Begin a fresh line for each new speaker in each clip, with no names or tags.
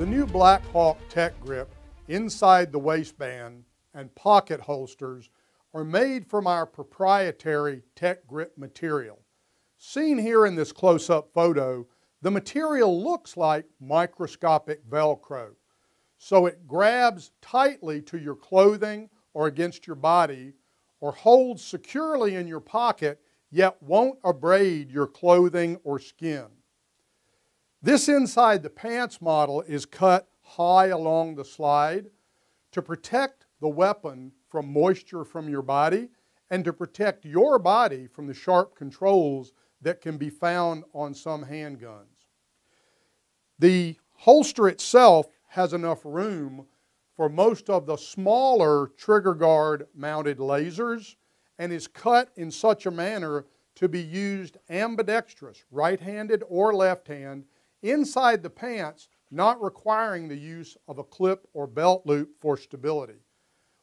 The new Blackhawk Tech Grip inside the waistband and pocket holsters are made from our proprietary Tech Grip material. Seen here in this close-up photo, the material looks like microscopic Velcro, so it grabs tightly to your clothing or against your body or holds securely in your pocket yet won't abrade your clothing or skin. This inside the pants model is cut high along the slide to protect the weapon from moisture from your body and to protect your body from the sharp controls that can be found on some handguns. The holster itself has enough room for most of the smaller trigger guard mounted lasers and is cut in such a manner to be used ambidextrous, right handed or left hand, inside the pants, not requiring the use of a clip or belt loop for stability.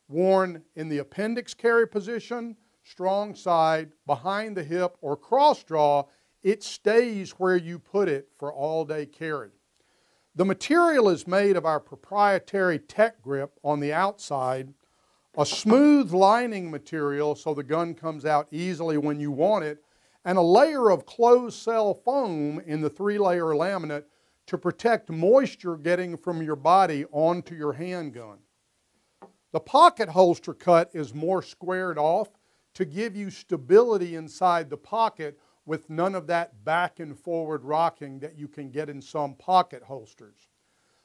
Worn in the appendix carry position, strong side, behind the hip, or cross draw, it stays where you put it for all day carry. The material is made of our proprietary Tech grip on the outside, a smooth lining material so the gun comes out easily when you want it, and a layer of closed cell foam in the three layer laminate to protect moisture getting from your body onto your handgun. The pocket holster cut is more squared off to give you stability inside the pocket with none of that back and forward rocking that you can get in some pocket holsters.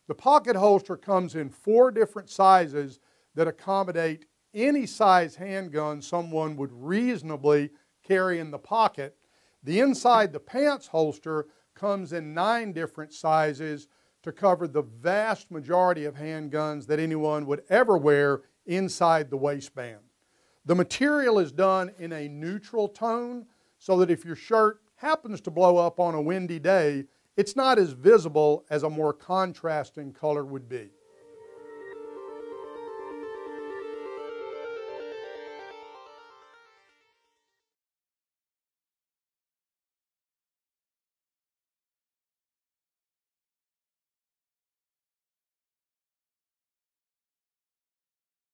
The pocket holster comes in four different sizes that accommodate any size handgun someone would reasonably carry in the pocket. The inside the pants holster comes in nine different sizes to cover the vast majority of handguns that anyone would ever wear inside the waistband. The material is done in a neutral tone so that if your shirt happens to blow up on a windy day, it's not as visible as a more contrasting color would be.